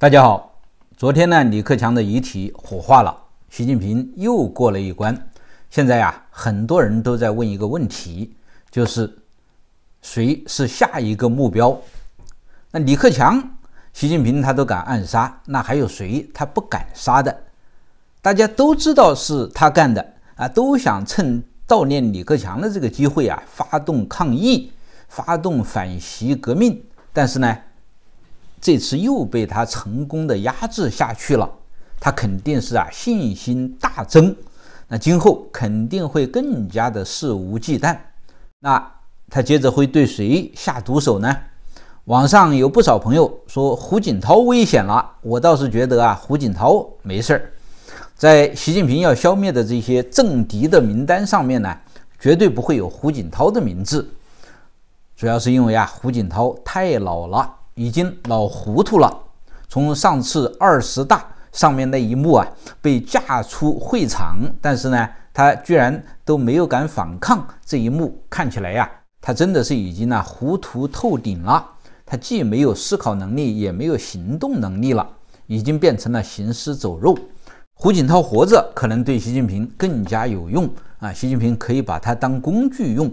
大家好，昨天呢，李克强的遗体火化了，习近平又过了一关。现在呀，很多人都在问一个问题，就是谁是下一个目标？那李克强，习近平他都敢暗杀，那还有谁他不敢杀的？大家都知道是他干的啊，都想趁悼念李克强的这个机会啊，发动抗议，发动反习革命。但是呢？这次又被他成功的压制下去了，他肯定是啊信心大增，那今后肯定会更加的肆无忌惮。那他接着会对谁下毒手呢？网上有不少朋友说胡锦涛危险了，我倒是觉得啊胡锦涛没事儿。在习近平要消灭的这些政敌的名单上面呢，绝对不会有胡锦涛的名字，主要是因为啊胡锦涛太老了。已经老糊涂了。从上次二十大上面那一幕啊，被架出会场，但是呢，他居然都没有敢反抗。这一幕看起来呀，他真的是已经呢糊涂透顶了。他既没有思考能力，也没有行动能力了，已经变成了行尸走肉。胡锦涛活着可能对习近平更加有用啊，习近平可以把他当工具用。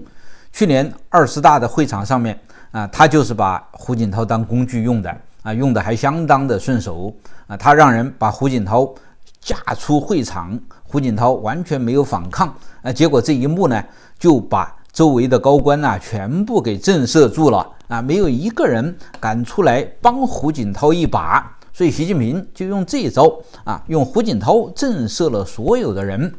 去年二十大的会场上面。啊，他就是把胡锦涛当工具用的啊，用的还相当的顺手啊。他让人把胡锦涛架出会场，胡锦涛完全没有反抗啊。结果这一幕呢，就把周围的高官呐全部给震慑住了啊，没有一个人敢出来帮胡锦涛一把。所以习近平就用这一招啊，用胡锦涛震慑了所有的人。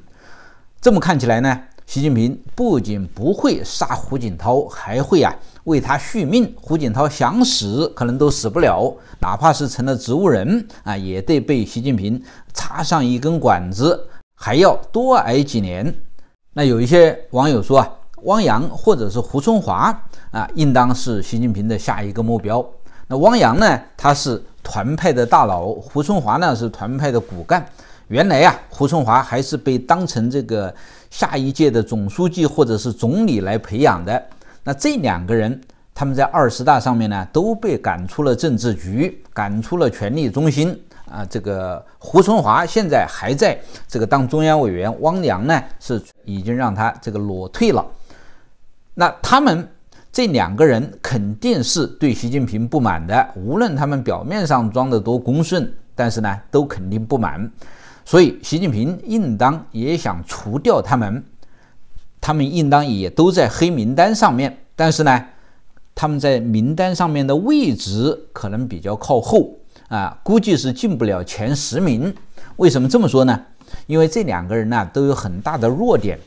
这么看起来呢，习近平不仅不会杀胡锦涛，还会啊。为他续命，胡锦涛想死可能都死不了，哪怕是成了植物人啊，也得被习近平插上一根管子，还要多挨几年。那有一些网友说啊，汪洋或者是胡春华啊，应当是习近平的下一个目标。那汪洋呢，他是团派的大佬，胡春华呢是团派的骨干。原来呀，胡春华还是被当成这个下一届的总书记或者是总理来培养的。那这两个人，他们在二十大上面呢，都被赶出了政治局，赶出了权力中心。啊，这个胡春华现在还在这个当中央委员，汪洋呢是已经让他这个裸退了。那他们这两个人肯定是对习近平不满的，无论他们表面上装的多恭顺，但是呢都肯定不满。所以习近平应当也想除掉他们。他们应当也都在黑名单上面，但是呢，他们在名单上面的位置可能比较靠后啊，估计是进不了前十名。为什么这么说呢？因为这两个人呢都有很大的弱点。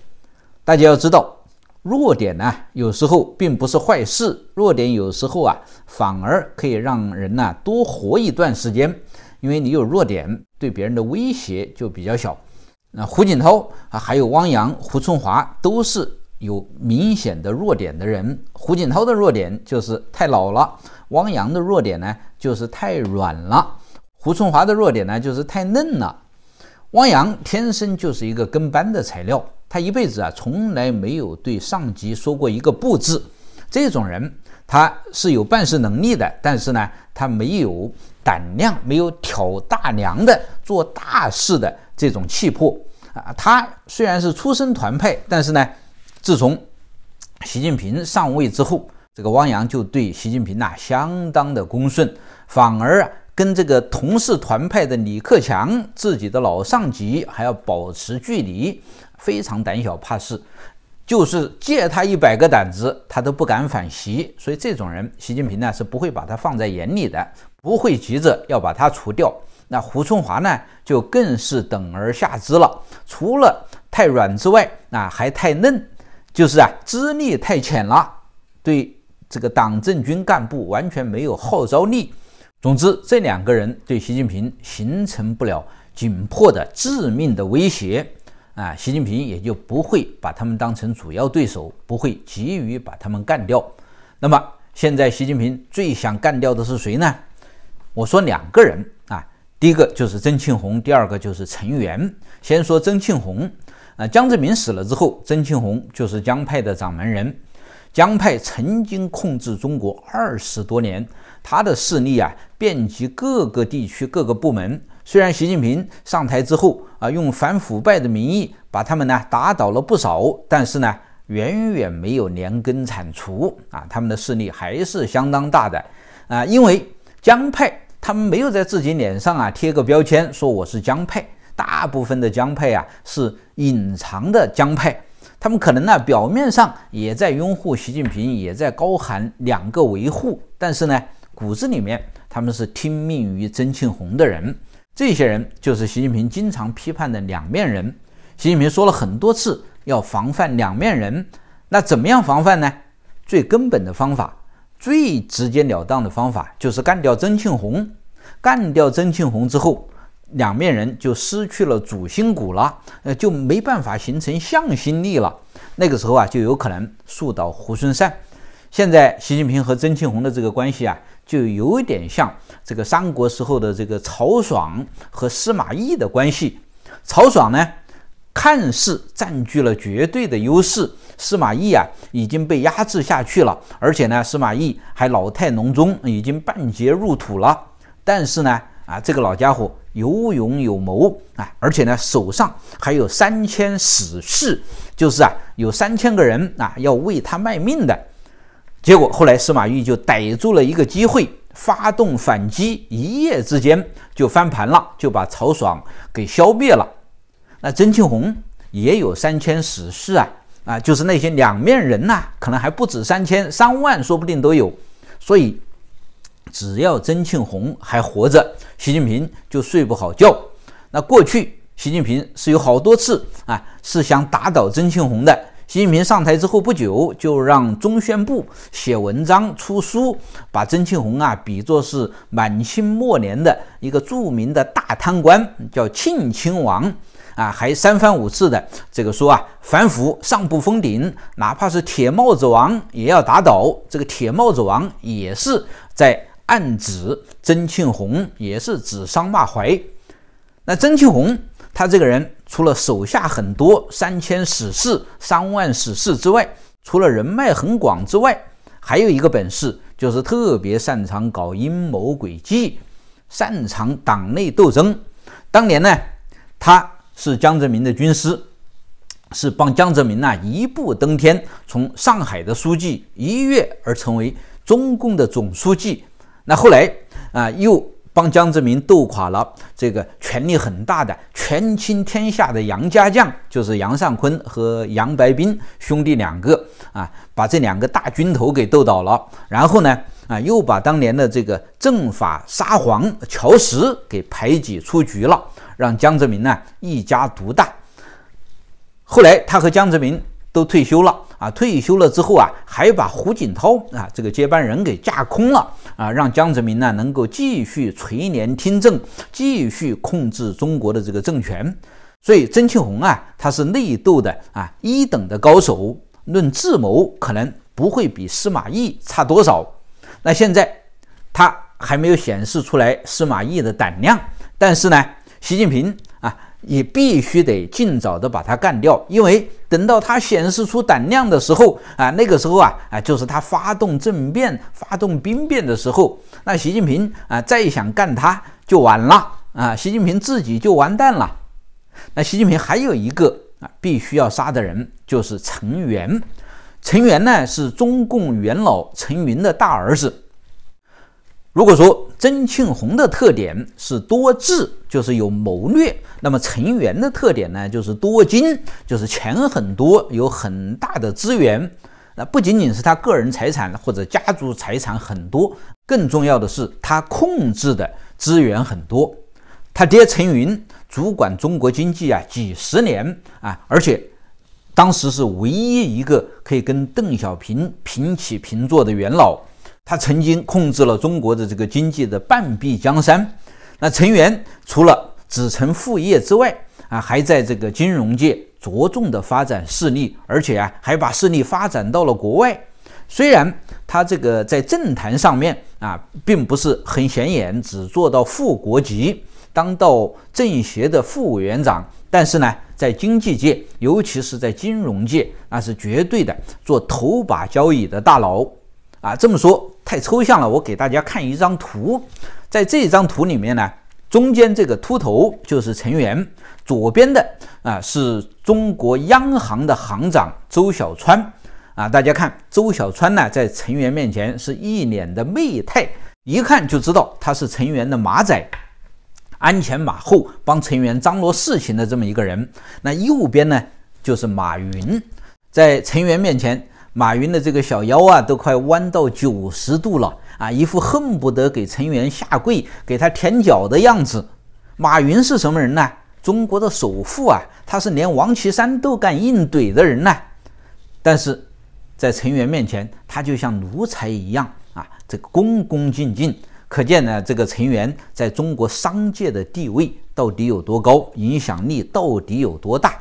大家要知道，弱点呢有时候并不是坏事，弱点有时候啊反而可以让人呢多活一段时间，因为你有弱点，对别人的威胁就比较小。那胡锦涛啊，还有汪洋、胡春华，都是有明显的弱点的人。胡锦涛的弱点就是太老了，汪洋的弱点呢就是太软了，胡春华的弱点呢就是太嫩了。汪洋天生就是一个跟班的材料，他一辈子啊从来没有对上级说过一个不字。这种人他是有办事能力的，但是呢，他没有胆量，没有挑大梁的做大事的。这种气魄啊，他虽然是出身团派，但是呢，自从习近平上位之后，这个汪洋就对习近平呐相当的恭顺，反而啊跟这个同是团派的李克强自己的老上级还要保持距离，非常胆小怕事，就是借他一百个胆子，他都不敢反袭，所以这种人，习近平呢是不会把他放在眼里的，不会急着要把他除掉。那胡春华呢，就更是等而下之了。除了太软之外，啊，还太嫩，就是啊，资历太浅了，对这个党政军干部完全没有号召力。总之，这两个人对习近平形成不了紧迫的致命的威胁，啊，习近平也就不会把他们当成主要对手，不会急于把他们干掉。那么，现在习近平最想干掉的是谁呢？我说两个人。第一个就是曾庆红，第二个就是陈元。先说曾庆红，啊，江泽民死了之后，曾庆红就是江派的掌门人。江派曾经控制中国二十多年，他的势力啊遍及各个地区、各个部门。虽然习近平上台之后啊，用反腐败的名义把他们呢打倒了不少，但是呢，远远没有连根铲除啊，他们的势力还是相当大的啊，因为江派。他们没有在自己脸上啊贴个标签，说我是江派。大部分的江派啊是隐藏的江派，他们可能呢表面上也在拥护习近平，也在高喊两个维护，但是呢骨子里面他们是听命于曾庆红的人。这些人就是习近平经常批判的两面人。习近平说了很多次要防范两面人，那怎么样防范呢？最根本的方法。最直截了当的方法就是干掉曾庆红。干掉曾庆红之后，两面人就失去了主心骨了，呃，就没办法形成向心力了。那个时候啊，就有可能树倒猢狲散。现在习近平和曾庆红的这个关系啊，就有点像这个三国时候的这个曹爽和司马懿的关系。曹爽呢，看似占据了绝对的优势。司马懿啊已经被压制下去了，而且呢，司马懿还老态龙钟，已经半截入土了。但是呢，啊，这个老家伙有勇有谋啊，而且呢，手上还有三千死士，就是啊，有三千个人啊，要为他卖命的。结果后来司马懿就逮住了一个机会，发动反击，一夜之间就翻盘了，就把曹爽给消灭了。那曾庆红也有三千死士啊。啊，就是那些两面人呐，可能还不止三千、三万，说不定都有。所以，只要曾庆红还活着，习近平就睡不好觉。那过去，习近平是有好多次啊，是想打倒曾庆红的。习近平上台之后不久，就让中宣部写文章、出书，把曾庆红啊比作是满清末年的一个著名的大贪官，叫庆亲王。啊，还三番五次的这个说啊，反腐上不封顶，哪怕是铁帽子王也要打倒。这个铁帽子王也是在暗指曾庆红，也是指桑骂槐。那曾庆红他这个人，除了手下很多三千死士、三万死士之外，除了人脉很广之外，还有一个本事就是特别擅长搞阴谋诡计，擅长党内斗争。当年呢，他。是江泽民的军师，是帮江泽民呐一步登天，从上海的书记一跃而成为中共的总书记。那后来啊，又帮江泽民斗垮了这个权力很大的、权倾天下的杨家将，就是杨尚昆和杨白冰兄弟两个啊，把这两个大军头给斗倒了。然后呢，啊，又把当年的这个政法沙皇乔石给排挤出局了。让江泽民呢一家独大。后来他和江泽民都退休了啊，退休了之后啊，还把胡锦涛啊这个接班人给架空了啊，让江泽民呢能够继续垂帘听政，继续控制中国的这个政权。所以曾庆红啊，他是内斗的啊一等的高手，论智谋可能不会比司马懿差多少。那现在他还没有显示出来司马懿的胆量，但是呢。习近平啊，也必须得尽早的把他干掉，因为等到他显示出胆量的时候啊，那个时候啊，啊，就是他发动政变、发动兵变的时候，那习近平啊，再想干他就晚了啊，习近平自己就完蛋了。那习近平还有一个啊，必须要杀的人就是陈元。陈元呢，是中共元老陈云的大儿子。如果说曾庆红的特点是多智，就是有谋略，那么陈元的特点呢，就是多金，就是钱很多，有很大的资源。那不仅仅是他个人财产或者家族财产很多，更重要的是他控制的资源很多。他爹陈云主管中国经济啊几十年啊，而且当时是唯一一个可以跟邓小平平起平坐的元老。他曾经控制了中国的这个经济的半壁江山。那陈元除了子承父业之外啊，还在这个金融界着重的发展势力，而且啊，还把势力发展到了国外。虽然他这个在政坛上面啊，并不是很显眼，只做到副国级，当到政协的副委员长，但是呢，在经济界，尤其是在金融界，那是绝对的做头把交椅的大佬。啊，这么说太抽象了，我给大家看一张图，在这张图里面呢，中间这个秃头就是陈员，左边的啊是中国央行的行长周小川，啊，大家看周小川呢在陈员面前是一脸的媚态，一看就知道他是陈员的马仔，鞍前马后帮陈员张罗事情的这么一个人。那右边呢就是马云，在陈员面前。马云的这个小腰啊，都快弯到九十度了啊，一副恨不得给陈元下跪、给他舔脚的样子。马云是什么人呢？中国的首富啊，他是连王岐山都敢硬怼的人呢。但是在陈元面前，他就像奴才一样啊，这个恭恭敬敬。可见呢，这个陈元在中国商界的地位到底有多高，影响力到底有多大？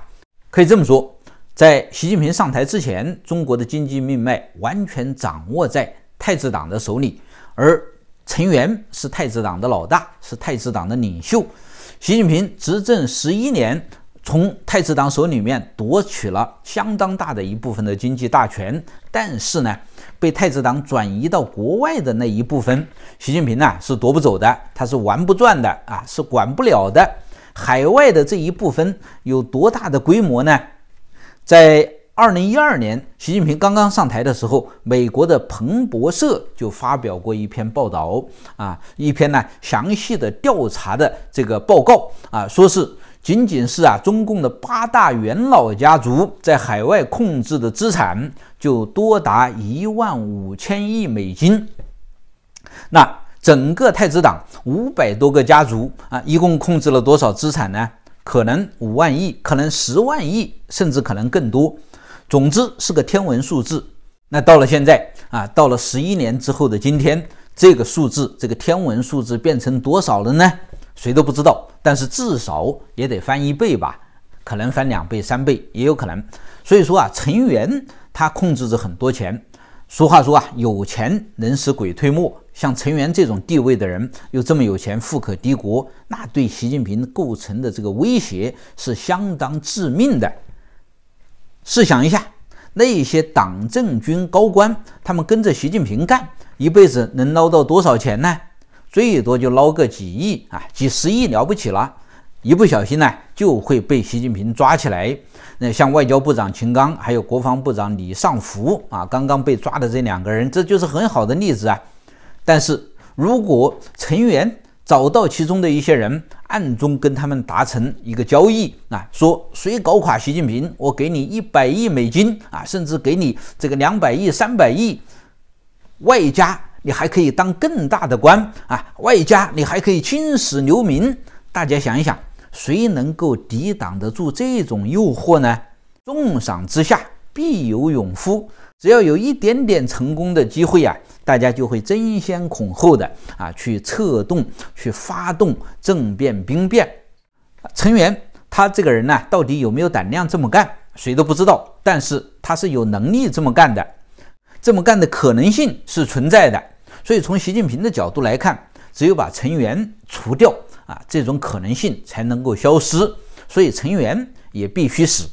可以这么说。在习近平上台之前，中国的经济命脉完全掌握在太子党的手里，而陈元是太子党的老大，是太子党的领袖。习近平执政十一年，从太子党手里面夺取了相当大的一部分的经济大权，但是呢，被太子党转移到国外的那一部分，习近平呢是夺不走的，他是玩不转的啊，是管不了的。海外的这一部分有多大的规模呢？在二零一二年，习近平刚刚上台的时候，美国的彭博社就发表过一篇报道，啊，一篇呢详细的调查的这个报告，啊，说是仅仅是啊中共的八大元老家族在海外控制的资产就多达一万五千亿美金，那整个太子党五百多个家族啊，一共控制了多少资产呢？可能五万亿，可能十万亿，甚至可能更多。总之是个天文数字。那到了现在啊，到了十一年之后的今天，这个数字，这个天文数字变成多少了呢？谁都不知道。但是至少也得翻一倍吧，可能翻两倍、三倍也有可能。所以说啊，成员他控制着很多钱。俗话说啊，有钱能使鬼推磨。像陈元这种地位的人，又这么有钱，富可敌国，那对习近平构成的这个威胁是相当致命的。试想一下，那些党政军高官，他们跟着习近平干，一辈子能捞到多少钱呢？最多就捞个几亿啊，几十亿了不起了。一不小心呢，就会被习近平抓起来。那像外交部长秦刚，还有国防部长李尚福啊，刚刚被抓的这两个人，这就是很好的例子啊。但是如果成员找到其中的一些人，暗中跟他们达成一个交易啊，说谁搞垮习近平，我给你一百亿美金啊，甚至给你这个两百亿、三百亿，外加你还可以当更大的官啊，外加你还可以青史留名。大家想一想。谁能够抵挡得住这种诱惑呢？重赏之下必有勇夫，只要有一点点成功的机会啊，大家就会争先恐后的啊去策动、去发动政变、兵变。陈元他这个人呢，到底有没有胆量这么干，谁都不知道。但是他是有能力这么干的，这么干的可能性是存在的。所以从习近平的角度来看，只有把陈元除掉。啊，这种可能性才能够消失，所以陈元也必须死。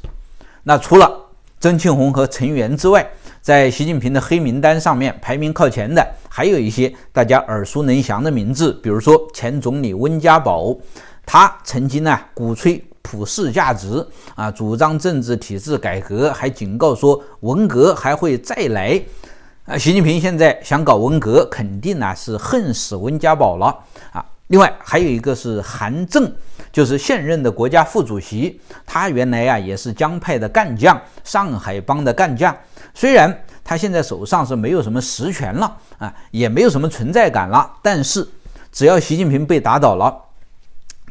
那除了曾庆红和陈元之外，在习近平的黑名单上面排名靠前的，还有一些大家耳熟能详的名字，比如说前总理温家宝。他曾经呢鼓吹普世价值，啊，主张政治体制改革，还警告说文革还会再来。啊，习近平现在想搞文革，肯定呢是恨死温家宝了。另外还有一个是韩正，就是现任的国家副主席。他原来呀也是江派的干将，上海帮的干将。虽然他现在手上是没有什么实权了啊，也没有什么存在感了，但是只要习近平被打倒了，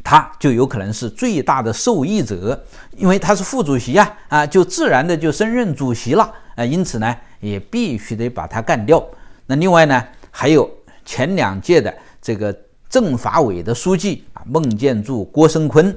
他就有可能是最大的受益者，因为他是副主席呀，啊，就自然的就升任主席了啊。因此呢，也必须得把他干掉。那另外呢，还有前两届的这个。政法委的书记啊，孟建柱、郭声琨，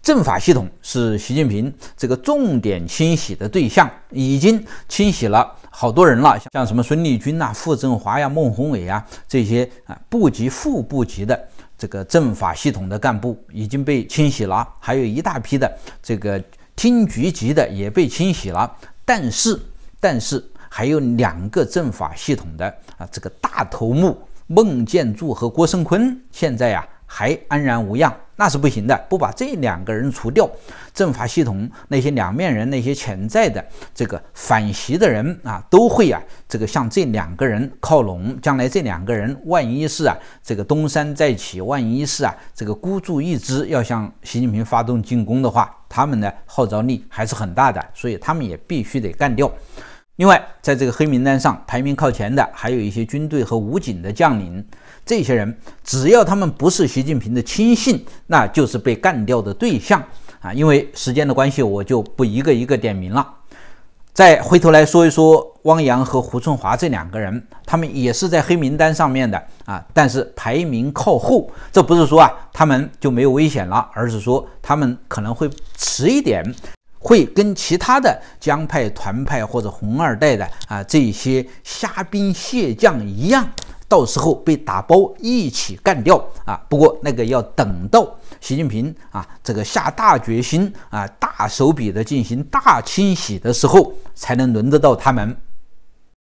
政法系统是习近平这个重点清洗的对象，已经清洗了好多人了，像什么孙立军呐、傅政华呀、孟宏伟啊这些啊，部级副部级的这个政法系统的干部已经被清洗了，还有一大批的这个厅局级的也被清洗了，但是但是还有两个政法系统的啊这个大头目。孟建柱和郭声琨现在呀还安然无恙，那是不行的。不把这两个人除掉，政法系统那些两面人、那些潜在的这个反袭的人啊，都会啊这个向这两个人靠拢。将来这两个人万一是啊这个东山再起，万一是啊这个孤注一掷要向习近平发动进攻的话，他们的号召力还是很大的，所以他们也必须得干掉。另外，在这个黑名单上排名靠前的，还有一些军队和武警的将领。这些人只要他们不是习近平的亲信，那就是被干掉的对象啊。因为时间的关系，我就不一个一个点名了。再回头来说一说汪洋和胡春华这两个人，他们也是在黑名单上面的啊，但是排名靠后。这不是说啊，他们就没有危险了，而是说他们可能会迟一点。会跟其他的江派、团派或者红二代的啊这些虾兵蟹将一样，到时候被打包一起干掉啊。不过那个要等到习近平啊这个下大决心啊大手笔的进行大清洗的时候，才能轮得到他们。